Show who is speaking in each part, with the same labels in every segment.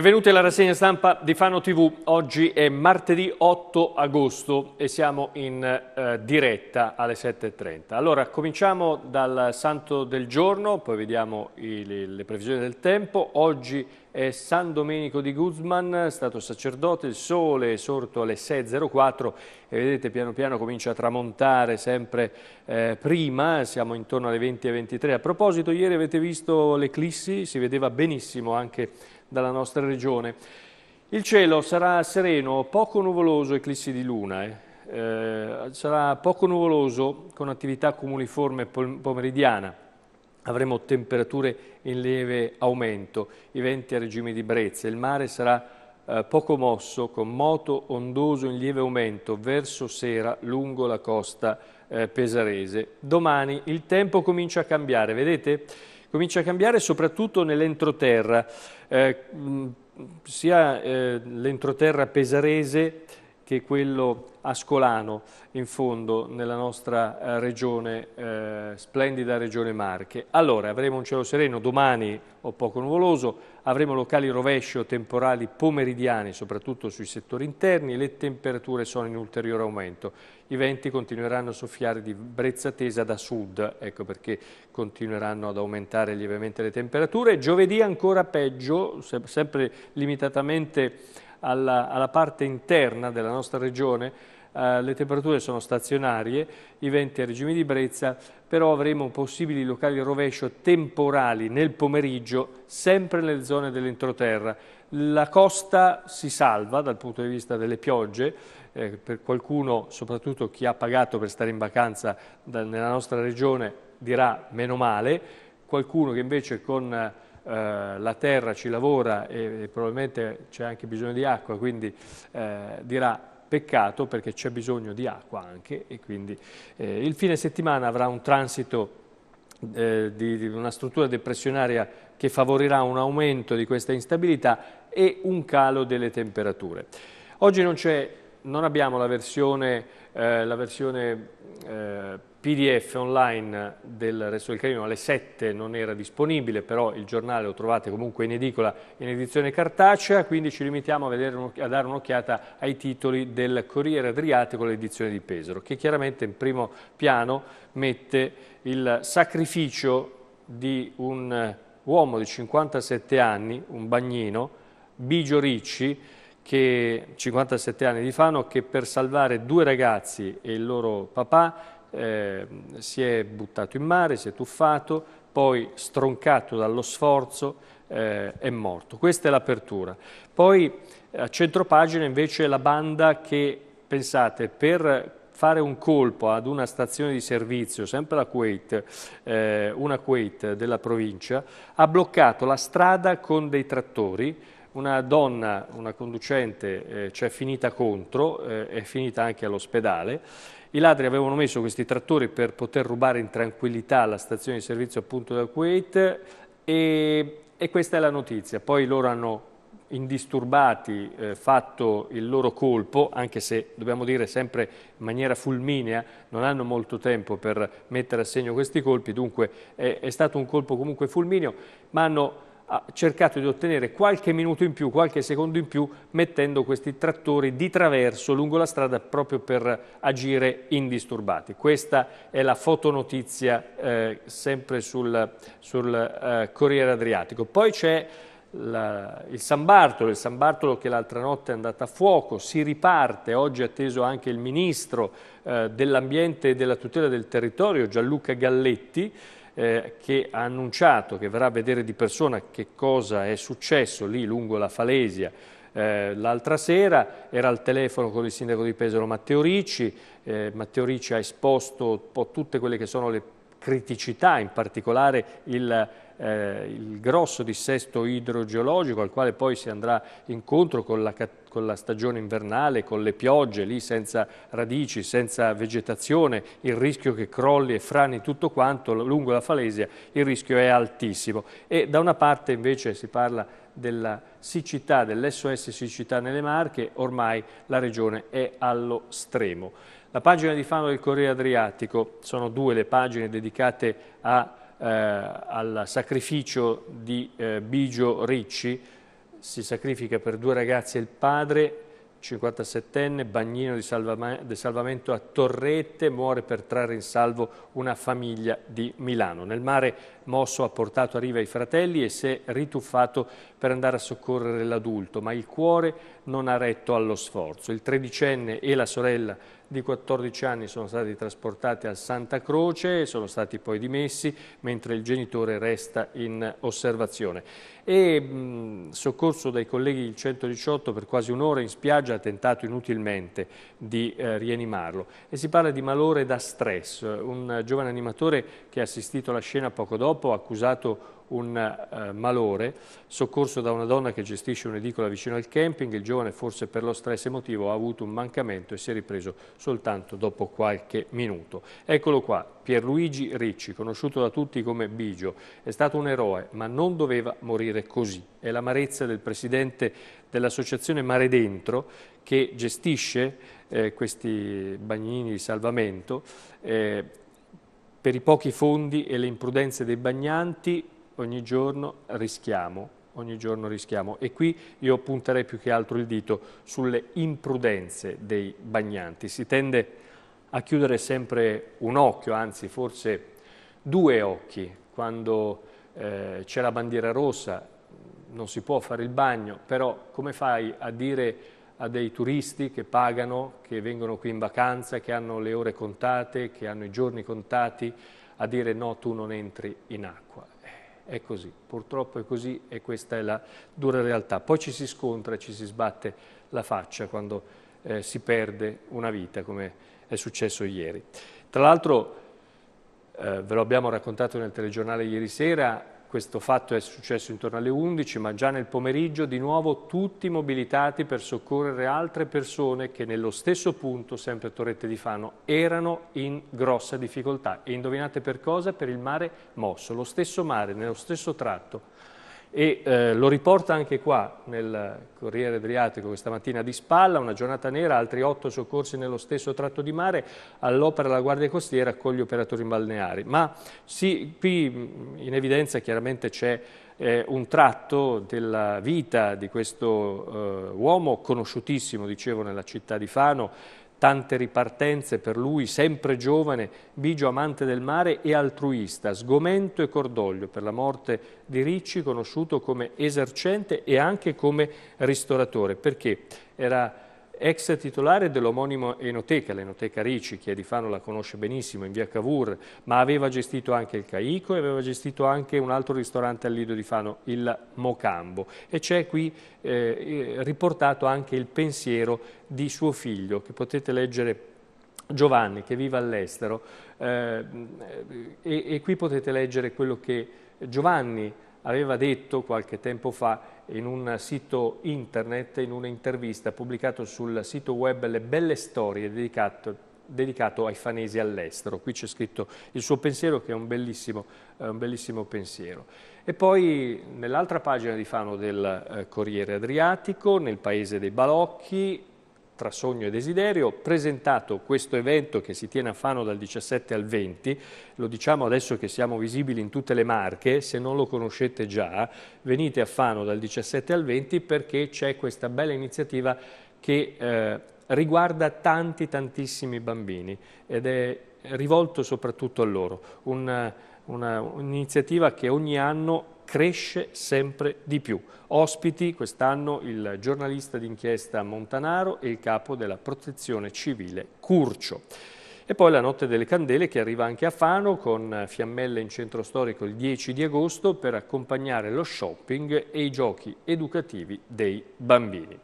Speaker 1: Benvenuti alla rassegna stampa di Fano TV. Oggi è martedì 8 agosto e siamo in eh, diretta alle 7.30. Allora, cominciamo dal santo del giorno, poi vediamo i, le, le previsioni del tempo. Oggi è San Domenico di Guzman, stato sacerdote, il sole è sorto alle 6.04 e vedete piano piano comincia a tramontare sempre eh, prima, siamo intorno alle 20.23. A proposito, ieri avete visto l'eclissi, si vedeva benissimo anche dalla nostra regione. Il cielo sarà sereno, poco nuvoloso, eclissi di luna, eh. Eh, sarà poco nuvoloso con attività comuniforme pomeridiana, avremo temperature in lieve aumento, i venti a regime di brezza, il mare sarà eh, poco mosso con moto ondoso in lieve aumento verso sera lungo la costa eh, pesarese. Domani il tempo comincia a cambiare, vedete? comincia a cambiare soprattutto nell'entroterra, eh, sia eh, l'entroterra pesarese che è quello ascolano in fondo nella nostra eh, regione, eh, splendida regione Marche. Allora avremo un cielo sereno domani o poco nuvoloso, avremo locali rovescio temporali pomeridiani soprattutto sui settori interni, le temperature sono in ulteriore aumento, i venti continueranno a soffiare di brezza tesa da sud, ecco perché continueranno ad aumentare lievemente le temperature, giovedì ancora peggio, sempre limitatamente alla, alla parte interna della nostra regione, Uh, le temperature sono stazionarie, i venti a regime di brezza, però avremo possibili locali rovescio temporali nel pomeriggio, sempre nelle zone dell'entroterra. La costa si salva dal punto di vista delle piogge, eh, per qualcuno, soprattutto chi ha pagato per stare in vacanza da, nella nostra regione, dirà meno male, qualcuno che invece con... Eh, eh, la terra ci lavora e, e probabilmente c'è anche bisogno di acqua, quindi eh, dirà peccato perché c'è bisogno di acqua anche e quindi eh, il fine settimana avrà un transito eh, di, di, una struttura depressionaria che favorirà un aumento di questa instabilità e un calo delle temperature. Oggi non c'è non abbiamo la versione, eh, la versione eh, PDF online del Resto del carino, alle 7 non era disponibile, però il giornale lo trovate comunque in edicola in edizione cartacea, quindi ci limitiamo a, vedere, a dare un'occhiata ai titoli del Corriere Adriatico, l'edizione di Pesaro, che chiaramente in primo piano mette il sacrificio di un uomo di 57 anni, un bagnino, Bigio Ricci, che 57 anni di Fano che per salvare due ragazzi e il loro papà eh, si è buttato in mare, si è tuffato, poi stroncato dallo sforzo eh, è morto. Questa è l'apertura. Poi a centropagina invece la banda che, pensate, per fare un colpo ad una stazione di servizio, sempre la Kuwait, eh, una Kuwait della provincia, ha bloccato la strada con dei trattori una donna, una conducente, eh, ci è finita contro, eh, è finita anche all'ospedale. I ladri avevano messo questi trattori per poter rubare in tranquillità la stazione di servizio appunto da Kuwait e, e questa è la notizia. Poi loro hanno indisturbati eh, fatto il loro colpo, anche se dobbiamo dire sempre in maniera fulminea, non hanno molto tempo per mettere a segno questi colpi, dunque è, è stato un colpo comunque fulmineo, ma hanno ha cercato di ottenere qualche minuto in più, qualche secondo in più, mettendo questi trattori di traverso lungo la strada proprio per agire indisturbati. Questa è la fotonotizia eh, sempre sul, sul eh, Corriere Adriatico. Poi c'è la, il San Bartolo, il San Bartolo che l'altra notte è andato a fuoco, si riparte, oggi è atteso anche il Ministro eh, dell'Ambiente e della Tutela del Territorio, Gianluca Galletti, eh, che ha annunciato che verrà a vedere di persona che cosa è successo lì lungo la Falesia eh, l'altra sera, era al telefono con il sindaco di Pesaro Matteo Ricci, eh, Matteo Ricci ha esposto po' tutte quelle che sono le criticità, in particolare il, eh, il grosso dissesto idrogeologico al quale poi si andrà incontro con la, con la stagione invernale, con le piogge, lì senza radici, senza vegetazione, il rischio che crolli e frani tutto quanto lungo la Falesia, il rischio è altissimo. E da una parte invece si parla della siccità, dell'SOS siccità nelle Marche, ormai la regione è allo stremo. La pagina di Fano del Corriere Adriatico, sono due le pagine dedicate a, eh, al sacrificio di eh, Bigio Ricci, si sacrifica per due ragazzi e il padre, 57enne, bagnino di, salvam di, salvamento a Torrette, muore per trarre in salvo una famiglia di Milano. Nel mare Mosso ha portato a riva i fratelli e si è rituffato per andare a soccorrere l'adulto, ma il cuore non ha retto allo sforzo. Il tredicenne e la sorella di 14 anni sono stati trasportati al Santa Croce e sono stati poi dimessi, mentre il genitore resta in osservazione. E mh, soccorso dai colleghi del 118 per quasi un'ora in spiaggia ha tentato inutilmente di eh, rianimarlo. E si parla di malore da stress. Un giovane animatore che ha assistito alla scena poco dopo dopo, accusato un eh, malore, soccorso da una donna che gestisce un'edicola vicino al camping, il giovane forse per lo stress emotivo ha avuto un mancamento e si è ripreso soltanto dopo qualche minuto. Eccolo qua, Pierluigi Ricci, conosciuto da tutti come Bigio, è stato un eroe ma non doveva morire così. È l'amarezza del presidente dell'associazione Mare Dentro che gestisce eh, questi bagnini di salvamento eh, per i pochi fondi e le imprudenze dei bagnanti ogni giorno rischiamo, ogni giorno rischiamo. E qui io punterei più che altro il dito sulle imprudenze dei bagnanti. Si tende a chiudere sempre un occhio, anzi forse due occhi, quando eh, c'è la bandiera rossa, non si può fare il bagno, però come fai a dire a dei turisti che pagano, che vengono qui in vacanza, che hanno le ore contate, che hanno i giorni contati, a dire no, tu non entri in acqua. Eh, è così, purtroppo è così e questa è la dura realtà. Poi ci si scontra, ci si sbatte la faccia quando eh, si perde una vita, come è successo ieri. Tra l'altro, eh, ve lo abbiamo raccontato nel telegiornale ieri sera, questo fatto è successo intorno alle 11, ma già nel pomeriggio di nuovo tutti mobilitati per soccorrere altre persone che nello stesso punto, sempre a Torrette di Fano, erano in grossa difficoltà. E indovinate per cosa? Per il mare mosso, lo stesso mare, nello stesso tratto e eh, lo riporta anche qua nel Corriere Adriatico questa mattina di spalla, una giornata nera, altri otto soccorsi nello stesso tratto di mare all'opera della Guardia Costiera con gli operatori balneari. Ma sì, qui mm, in evidenza chiaramente c'è eh, un tratto della vita di questo eh, uomo conosciutissimo, dicevo, nella città di Fano, Tante ripartenze per lui, sempre giovane, Bigio amante del mare e altruista, sgomento e cordoglio per la morte di Ricci, conosciuto come esercente e anche come ristoratore, perché era ex titolare dell'omonimo Enoteca, l'Enoteca Ricci, che di Fano la conosce benissimo, in via Cavour, ma aveva gestito anche il Caico e aveva gestito anche un altro ristorante al Lido di Fano, il Mocambo. E c'è qui eh, eh riportato anche il pensiero di suo figlio, che potete leggere Giovanni, che vive all'estero, eh, e, e qui potete leggere quello che Giovanni aveva detto qualche tempo fa in un sito internet, in un'intervista pubblicato sul sito web Le Belle Storie dedicato, dedicato ai fanesi all'estero. Qui c'è scritto il suo pensiero che è un bellissimo, eh, un bellissimo pensiero. E poi nell'altra pagina di Fano del eh, Corriere Adriatico, nel paese dei Balocchi, tra sogno e desiderio, presentato questo evento che si tiene a Fano dal 17 al 20, lo diciamo adesso che siamo visibili in tutte le marche, se non lo conoscete già, venite a Fano dal 17 al 20 perché c'è questa bella iniziativa che eh, riguarda tanti tantissimi bambini ed è rivolto soprattutto a loro, un'iniziativa che ogni anno cresce sempre di più. Ospiti quest'anno il giornalista d'inchiesta Montanaro e il capo della protezione civile Curcio. E poi la notte delle candele che arriva anche a Fano con fiammelle in centro storico il 10 di agosto per accompagnare lo shopping e i giochi educativi dei bambini.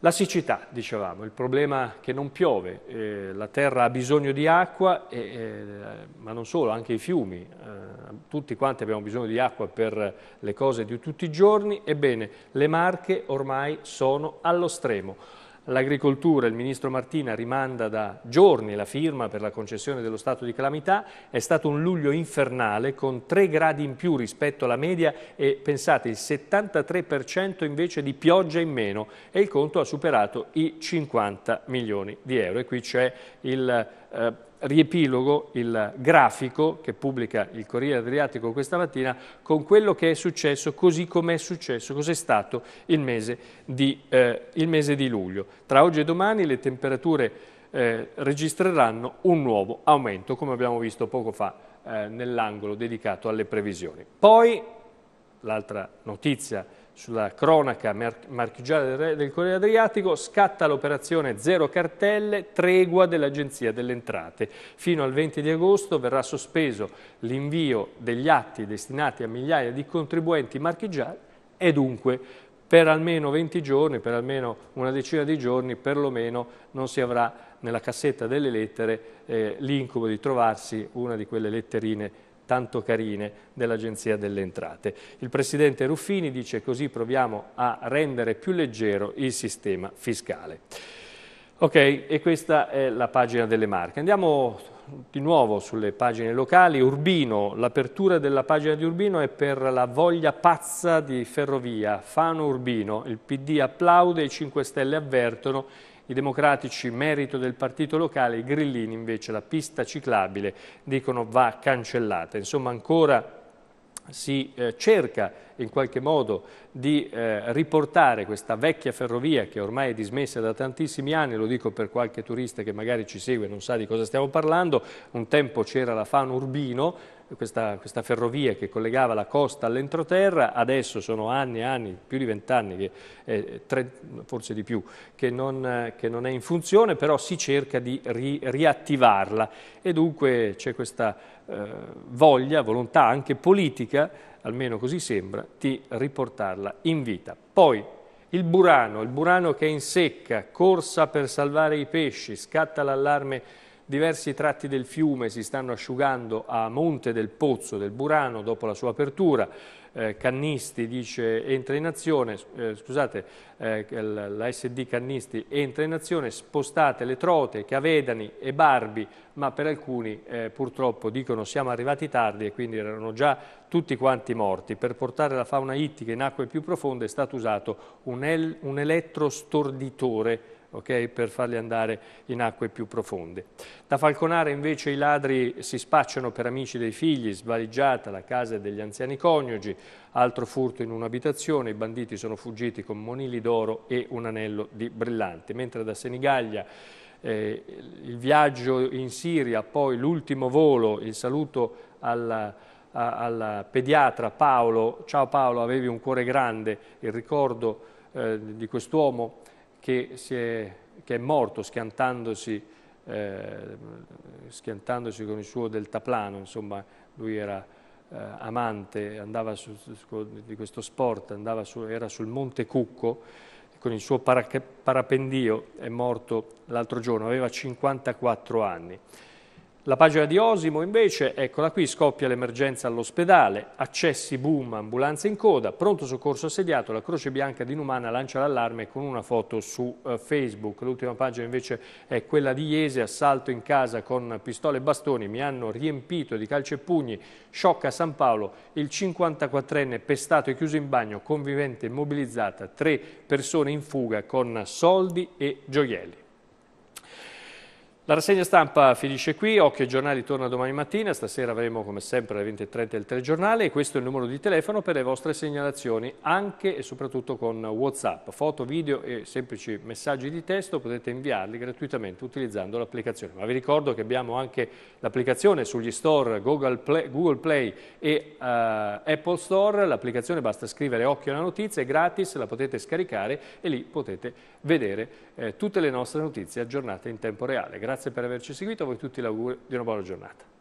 Speaker 1: La siccità, dicevamo, il problema che non piove, eh, la terra ha bisogno di acqua, e, eh, ma non solo, anche i fiumi eh, tutti quanti abbiamo bisogno di acqua per le cose di tutti i giorni, ebbene le Marche ormai sono allo stremo. L'agricoltura, il ministro Martina rimanda da giorni la firma per la concessione dello stato di calamità, è stato un luglio infernale con 3 gradi in più rispetto alla media e pensate il 73% invece di pioggia in meno e il conto ha superato i 50 milioni di euro. E qui c'è il eh, riepilogo il grafico che pubblica il Corriere Adriatico questa mattina con quello che è successo, così come è successo, cos'è stato il mese, di, eh, il mese, di, luglio. Tra oggi e domani le temperature eh, registreranno un nuovo aumento, come abbiamo visto poco fa eh, nell'angolo dedicato alle previsioni. Poi, l'altra notizia sulla cronaca marchigiana del Corriere Adriatico, scatta l'operazione Zero Cartelle, tregua dell'Agenzia delle Entrate. Fino al 20 di agosto verrà sospeso l'invio degli atti destinati a migliaia di contribuenti marchigiani e dunque per almeno 20 giorni, per almeno una decina di giorni, perlomeno non si avrà nella cassetta delle lettere eh, l'incubo di trovarsi una di quelle letterine tanto carine dell'Agenzia delle Entrate. Il Presidente Ruffini dice così proviamo a rendere più leggero il sistema fiscale. Ok, e questa è la pagina delle marche. Andiamo di nuovo sulle pagine locali. Urbino, l'apertura della pagina di Urbino è per la voglia pazza di Ferrovia, Fano Urbino. Il PD applaude, i 5 Stelle avvertono i democratici merito del partito locale, i grillini invece la pista ciclabile dicono va cancellata. Insomma ancora si eh, cerca in qualche modo di eh, riportare questa vecchia ferrovia che ormai è dismessa da tantissimi anni, lo dico per qualche turista che magari ci segue e non sa di cosa stiamo parlando, un tempo c'era la Fano Urbino, questa, questa, ferrovia che collegava la costa all'entroterra, adesso sono anni e anni, più di vent'anni, eh, forse di più, che non, che non, è in funzione, però si cerca di ri, riattivarla e dunque c'è questa eh, voglia, volontà anche politica, almeno così sembra, di riportarla in vita. Poi il burano, il burano che è in secca, corsa per salvare i pesci, scatta l'allarme Diversi tratti del fiume si stanno asciugando a monte del Pozzo del Burano dopo la sua apertura. Eh, Cannisti dice entra in azione, eh, scusate, eh, la SD Cannisti entra in azione, spostate le trote, Cavedani e Barbi, ma per alcuni eh, purtroppo dicono siamo arrivati tardi e quindi erano già tutti quanti morti. Per portare la fauna ittica in acque più profonde è stato usato un, el un elettrostorditore okay? per farli andare in acque più profonde. Da Falconare invece i ladri si spacciano per amici dei figli, svaliggiata la casa degli anziani coniugi, altro furto in un'abitazione, i banditi sono fuggiti con monili d'oro e un anello di brillante, mentre da Senigallia eh, il viaggio in Siria, poi l'ultimo volo, il saluto alla, a, pediatra Paolo, ciao Paolo avevi un cuore grande, il ricordo eh, di quest'uomo che, è, che è, morto schiantandosi, eh, schiantandosi, con il suo deltaplano, insomma lui era eh, amante, andava su, su, di questo sport, su, era sul Monte Cucco con il suo parapendio, è morto l'altro giorno, aveva 54 anni. La pagina di Osimo invece, eccola qui, scoppia l'emergenza all'ospedale, accessi boom, ambulanza in coda, pronto soccorso assediato, la Croce Bianca di Numana lancia l'allarme con una foto su uh, Facebook. L'ultima pagina invece è quella di Iese, assalto in casa con pistole e bastoni, mi hanno riempito di calci e pugni, sciocca San Paolo, il 54enne pestato e chiuso in bagno, convivente immobilizzata, tre persone in fuga con soldi e gioielli. La rassegna stampa finisce qui, Occhio ai giornali torna domani mattina, stasera avremo come sempre alle 20.30 il telegiornale e questo è il numero di telefono per le vostre segnalazioni, anche e soprattutto con Whatsapp. Foto, video e semplici messaggi di testo potete inviarli gratuitamente utilizzando l'applicazione. Ma vi ricordo che abbiamo anche l'applicazione sugli store Google Play, Google Play e uh, Apple Store, l'applicazione basta scrivere Occhio alla notizia, è gratis, la potete scaricare e lì potete vedere eh, tutte le nostre notizie aggiornate in tempo reale. Grazie grazie per averci seguito, a voi tutti l'augurio di una buona giornata.